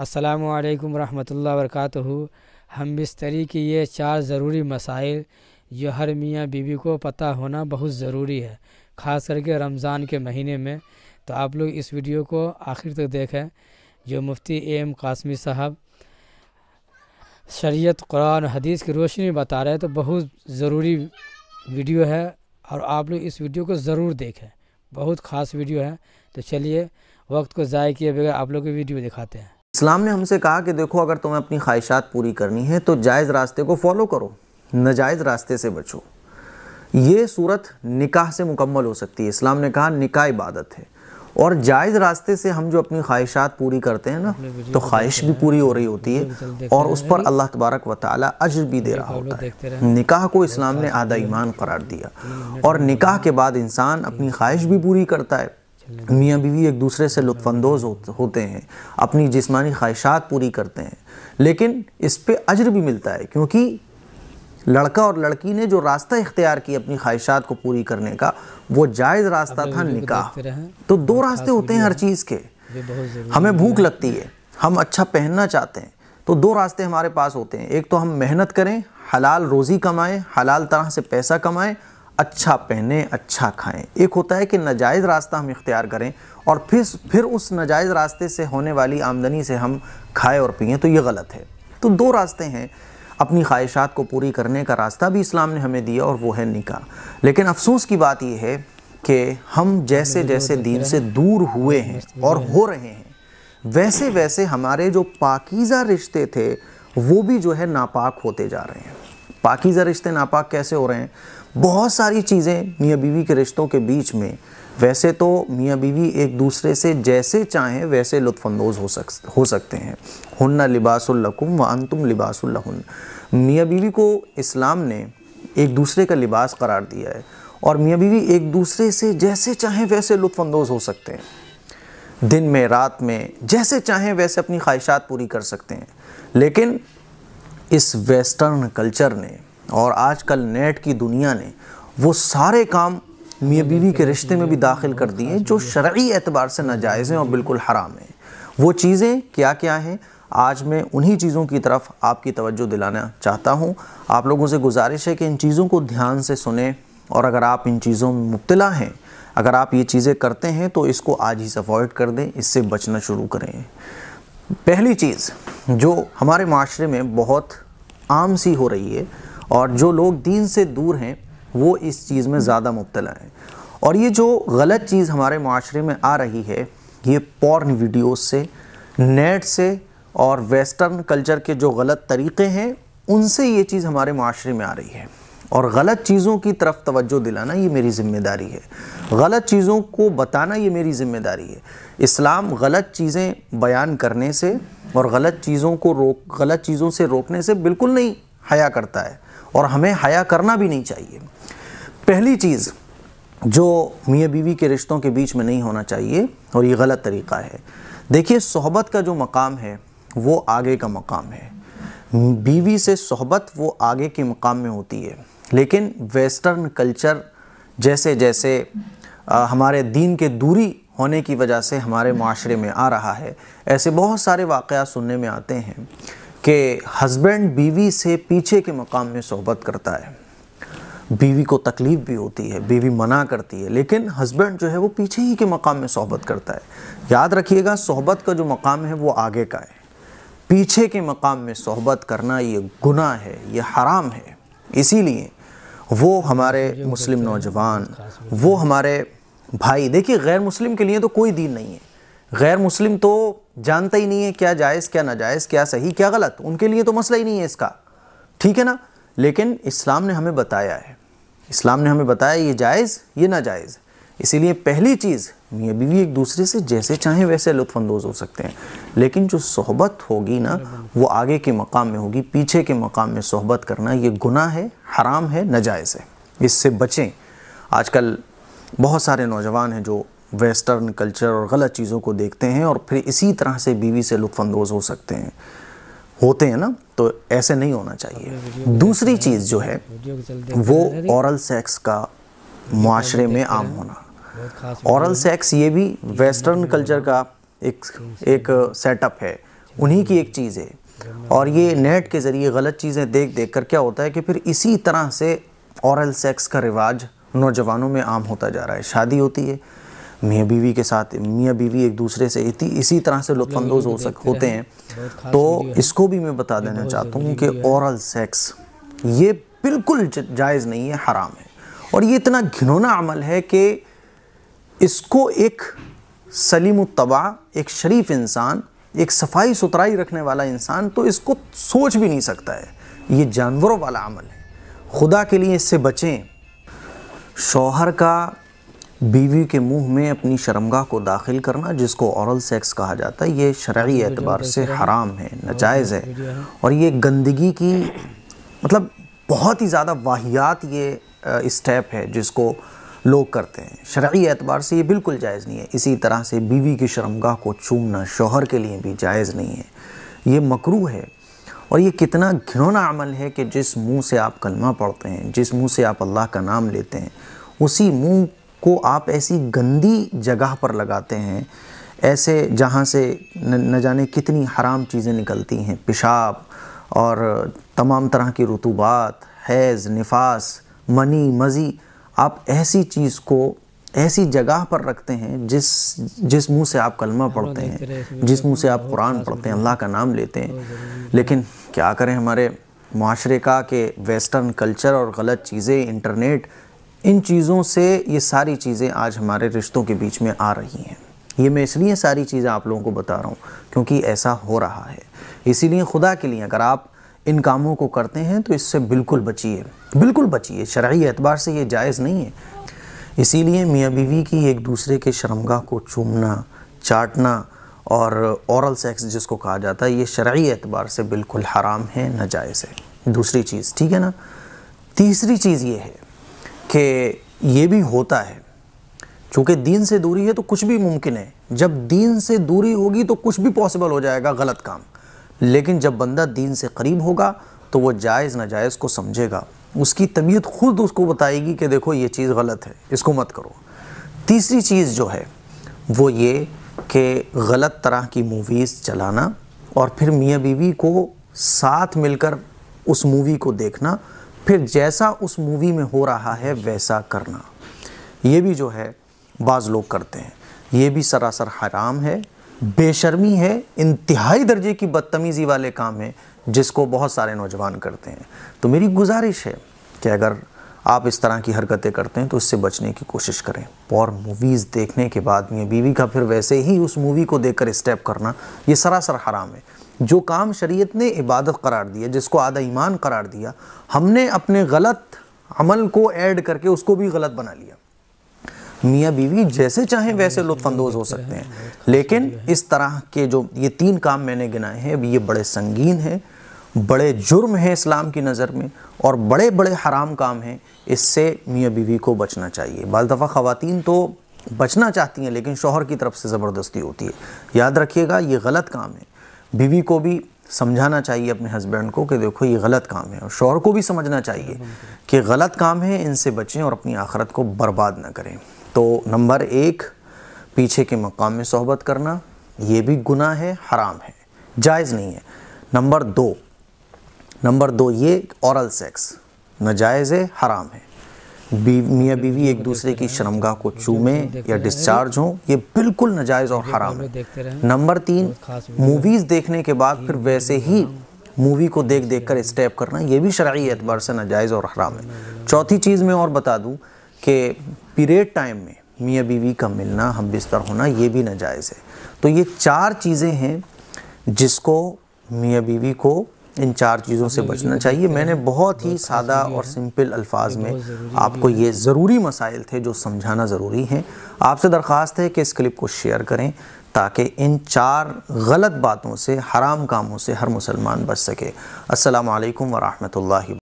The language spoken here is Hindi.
अस्सलाम रहमतुल्लाहि वरकatuह हम बिस्तरी के ये चार ज़रूरी मसाइल जो हर मियाँ बीवी को पता होना बहुत ज़रूरी है ख़ास करके रमज़ान के महीने में तो आप लोग इस वीडियो को आखिर तक देखें जो मुफ्ती एम कासमी साहब शरीयत कुरान हदीस की रोशनी बता रहे हैं तो बहुत ज़रूरी वीडियो है और आप लोग इस वीडियो को ज़रूर देखें बहुत ख़ास वीडियो है तो चलिए वक्त को ज़ाय किए बगैर आप लोग को वीडियो दिखाते हैं इस्लाम ने हमसे कहा कि देखो अगर तुम्हें अपनी ख्वाहिशात पूरी करनी है तो जायज़ रास्ते को फॉलो करो नाजायज़ रास्ते से बचो ये सूरत निकाह से मुकम्मल हो सकती है इस्लाम ने कहा निकाह इबादत है और जायज़ रास्ते से हम जो अपनी ख्वाहिशात पूरी करते हैं ना तो ख्वाहिश भी पूरी हो रही होती है और उस पर अल्लाह तबारक व ताली अजर भी दे रहा होता है निकाह को इस्लाम ने आधा ईमान करार दिया और निकाह के बाद इंसान अपनी ख्वाहिश भी पूरी करता है मियाँ बीवी एक दूसरे से लुफानंदोज़ होते हैं अपनी जिसमानी ख्वाहिशात पूरी करते हैं लेकिन इस पर अजर भी मिलता है क्योंकि लड़का और लड़की ने जो रास्ता इख्तियार की अपनी ख्वाहिशात को पूरी करने का वो जायज़ रास्ता था निकाह तो दो रास्ते होते हैं हर चीज़ के हमें भूख लगती है हम अच्छा पहनना चाहते हैं तो दो रास्ते हमारे पास होते हैं एक तो हम मेहनत करें हलाल रोज़ी कमाएं हलाल तरह से पैसा कमाएं अच्छा पहने अच्छा खाएं एक होता है कि नाजायज़ रास्ता हम इख्तियार करें और फिर फिर उस नाजायज़ रास्ते से होने वाली आमदनी से हम खाएं और पिए तो ये गलत है तो दो रास्ते हैं अपनी ख्वाहिशात को पूरी करने का रास्ता भी इस्लाम ने हमें दिया और वो है निकाह लेकिन अफसोस की बात यह है कि हम जैसे जैसे दीन से दूर हुए हैं और हो रहे हैं वैसे वैसे हमारे जो पाकिज़ा रिश्ते थे वो भी जो है नापाक होते जा रहे हैं पाकिज़ा रिश्ते नापाक कैसे हो रहे हैं बहुत सारी चीज़ें मियाँ बीवी के रिश्तों के बीच में वैसे तो मियाँ बीवी एक दूसरे से जैसे चाहें वैसे लुफानंदोज़ हो सक हो सकते हैं हन्ना लिबासकुम व अंतुम लिबासन मियाँ बीवी को इस्लाम ने एक दूसरे का लिबास करार दिया है और मियाँ बीवी एक दूसरे से जैसे चाहें वैसे लुफानंदोज हो सकते हैं दिन में रात में जैसे चाहें वैसे अपनी ख्वाहिशात पूरी कर सकते हैं लेकिन इस वेस्टर्न कल्चर ने और आजकल नेट की दुनिया ने वो सारे काम मियाँ बीवी के रिश्ते में भी दाखिल कर दिए जो शर्य एतबार से नाजायज़ हैं और बिल्कुल हराम हैं वो चीज़ें क्या क्या हैं आज मैं उन्हीं चीज़ों की तरफ आपकी तवज्जो दिलाना चाहता हूँ आप लोगों से गुजारिश है कि इन चीज़ों को ध्यान से सुने और अगर आप इन चीज़ों में मुबतला हैं अगर आप ये चीज़ें करते हैं तो इसको आज ही सफॉइड कर दें इससे बचना शुरू करें पहली चीज़ जो हमारे माशरे में बहुत आम सी हो रही है और जो लोग दीन से दूर हैं वो इस चीज़ में ज़्यादा मुबतला हैं और ये जो गलत चीज़ हमारे माशरे में आ रही है ये पॉर्न वीडियोस से नेट से और वेस्टर्न कल्चर के जो गलत तरीक़े हैं उनसे ये चीज़ हमारे माशरे में आ रही है और गलत चीज़ों की तरफ तवज्जो दिलाना ये मेरी ज़िम्मेदारी है गलत चीज़ों को बताना ये मेरी ज़िम्मेदारी है इस्लाम गलत चीज़ें बयान करने से और गलत चीज़ों को रोक गलत चीज़ों से रोकने से बिल्कुल नहीं हया करता है और हमें हया करना भी नहीं चाहिए पहली चीज़ जो मियाँ बीवी के रिश्तों के बीच में नहीं होना चाहिए और ये गलत तरीक़ा है देखिए सोहबत का जो मकाम है वो आगे का मकाम है बीवी से सोहबत वो आगे के मकाम में होती है लेकिन वेस्टर्न कल्चर जैसे जैसे आ, हमारे दीन के दूरी होने की वजह से हमारे माशरे में आ रहा है ऐसे बहुत सारे वाक़ सुनने में आते हैं कि हस्बैंड बीवी से पीछे के मकाम में सोहबत करता है बीवी को तकलीफ़ भी होती है बीवी मना करती है लेकिन हस्बैंड जो है वो पीछे ही के मकाम में सोहबत करता है याद रखिएगा सोहबत का जो मकाम है वो आगे का है पीछे के मकाम में सोहबत करना ये गुनाह है ये हराम है इसीलिए वो हमारे मुस्लिम नौजवान वो हमारे भाई देखिए गैर मुस्लिम के लिए तो कोई दीन नहीं है गैर मुस्लिम तो जानता ही नहीं है क्या जायज़ क्या नाजायज़ क्या सही क्या गलत उनके लिए तो मसला ही नहीं है इसका ठीक है ना लेकिन इस्लाम ने हमें बताया है इस्लाम ने हमें बताया ये जायज़ ये नाजायज़ इसीलिए पहली चीज़ मियाँ बीवी एक दूसरे से जैसे चाहें वैसे लुफानंदोज़ हो सकते हैं लेकिन जो सोहबत होगी ना वो आगे के मकाम में होगी पीछे के मकाम में सोहबत करना ये गुनाह है हराम है नाजायज़ है इससे बचें आजकल बहुत सारे नौजवान हैं जो वेस्टर्न कल्चर और गलत चीज़ों को देखते हैं और फिर इसी तरह से बीवी से लुफानंदोज़ हो सकते हैं होते हैं ना तो ऐसे नहीं होना चाहिए दूसरी चीज़ जो है वो औरल सेक्स का माशरे में आम होना औरल सेक्स ये भी वेस्टर्न कल्चर का एक एक सेटअप है उन्हीं की एक चीज़ है और ये नेट के ज़रिए गलत चीज़ें देख देख कर क्या होता है कि फिर इसी तरह से औरल सेक्स का रिवाज नौजवानों में आम होता जा रहा है शादी होती है मियाँ बीवी के साथ मियाँ बीवी एक दूसरे से इसी तरह से लुफानंदोज हो सक होते हैं तो इसको भी मैं बता देना चाहता हूँ कि औरल सेक्स ये बिल्कुल जायज़ नहीं है हराम है और ये इतना घिनौना अमल है कि इसको एक सलीम तबा एक शरीफ इंसान एक सफाई सुथराई रखने वाला इंसान तो इसको सोच भी नहीं सकता है ये जानवरों वाला अमल है खुदा के लिए इससे बचें शौहर का बीवी के मुंह में अपनी शर्मगाह को दाखिल करना जिसको औरल सेक्स कहा जाता है ये शरा एतबार से हराम है नजायज़ है और ये गंदगी की मतलब बहुत ही ज़्यादा वाहियात ये स्टेप है जिसको लोग करते हैं शरा एतबार से ये बिल्कुल जायज़ नहीं है इसी तरह से बीवी की शर्मगाह को चूमना शोहर के लिए भी जायज़ नहीं है ये मकरू है और ये कितना घिनौना अमल है कि जिस मुंह से आप कलमा पढ़ते हैं जिस मुंह से आप अल्लाह का नाम लेते हैं उसी मुंह को आप ऐसी गंदी जगह पर लगाते हैं ऐसे जहाँ से न, जाने कितनी हराम चीज़ें निकलती हैं पेशाब और तमाम तरह की रतूबात हैज़ निफास मनी मज़ी आप ऐसी चीज़ को ऐसी जगह पर रखते हैं जिस जिस मुंह से आप कलमा हाँ, पढ़ते हैं जिस मुंह से आप कुरान पढ़ते हैं अल्लाह का नाम लेते हैं लेकिन क्या करें हमारे माशरे का कि वेस्टर्न कल्चर और गलत चीज़ें इंटरनेट इन चीज़ों से ये सारी चीज़ें आज हमारे रिश्तों के बीच में आ रही हैं ये मैं इसलिए सारी चीज़ें आप लोगों को बता रहा हूँ क्योंकि ऐसा हो रहा है इसीलिए खुदा के लिए अगर आप इन कामों को करते हैं तो इससे बिल्कुल बचिए बिल्कुल बचिए शराय एतबार से ये जायज़ नहीं है इसीलिए मियाँ बीवी की एक दूसरे के शर्मगा को चूमना चाटना और औरल सेक्स जिसको कहा जाता है ये शराय एतबार से बिल्कुल हराम है नाजायज़ है दूसरी चीज़ ठीक है ना तीसरी चीज़ ये है कि ये भी होता है चूँकि दीन से दूरी है तो कुछ भी मुमकिन है जब दीन से दूरी होगी तो कुछ भी पॉसिबल हो जाएगा गलत काम लेकिन जब बंदा दीन से करीब होगा तो वो जायज़ नाजायज़ को समझेगा उसकी तबीयत खुद उसको बताएगी कि देखो ये चीज़ गलत है इसको मत करो तीसरी चीज़ जो है वो ये कि गलत तरह की मूवीज़ चलाना और फिर मियाँ बीवी को साथ मिलकर उस मूवी को देखना फिर जैसा उस मूवी में हो रहा है वैसा करना ये भी जो है बाज़ लोग करते हैं ये भी सरासर हराम है बेशर्मी है इंतहाई दर्जे की बदतमीज़ी वाले काम है जिसको बहुत सारे नौजवान करते हैं तो मेरी गुजारिश है कि अगर आप इस तरह की हरकतें करते हैं तो इससे बचने की कोशिश करें और मूवीज़ देखने के बाद में बीवी का फिर वैसे ही उस मूवी को देखकर स्टेप करना ये सरासर हराम है जो काम शरीयत ने इबादत करार दिया जिसको आधा ईमान करार दिया हमने अपने गलत अमल को ऐड करके उसको भी गलत बना लिया मियाँ बीवी जैसे चाहें वैसे लुत्फानंदोज हो सकते हैं लेकिन इस तरह के जो ये तीन काम मैंने गिनाए हैं ये बड़े संगीन हैं बड़े जुर्म हैं इस्लाम की नज़र में और बड़े बड़े हराम काम हैं इससे मियाँ बीवी को बचना चाहिए बाल दफ़ा ख़वातीन तो बचना चाहती हैं लेकिन शोहर की तरफ से ज़बरदस्ती होती है याद रखिएगा ये गलत काम है बीवी को भी समझाना चाहिए अपने हस्बैंड को कि देखो ये गलत काम है और शोहर को भी समझना चाहिए कि गलत काम है इनसे बचें और अपनी आखरत को बर्बाद ना करें तो नंबर एक पीछे के मकाम में सोहबत करना ये भी गुनाह है हराम है जायज़ नहीं है नंबर दो नंबर दो ये औरल सेक्स नाजायज़ है हराम है बीव मियाँ बीवी एक दूसरे की शर्मगाह को चूमें या डिस्चार्ज हों ये बिल्कुल नजायज़ और हराम है नंबर तीन मूवीज़ देखने के बाद फिर वैसे ही मूवी को देख देख कर स्टेप करना ये भी शर्य एतबार से नाजायज़ और हराम है चौथी चीज़ मैं और बता दूँ कि पीरियड टाइम में मियाँ बीवी का मिलना हम बिस्तर होना ये भी नाजायज़ है तो ये चार चीज़ें हैं जिसको मियाँ बीवी को इन चार चीज़ों से बचना चाहिए मैंने बहुत ही सादा और सिंपल अल्फाज में आपको ये ज़रूरी मसाइल थे जो समझाना ज़रूरी हैं आपसे दरख्वास्त है कि इस क्लिप को शेयर करें ताकि इन चार गलत बातों से हराम कामों से हर मुसलमान बच सके असलकम वरहमल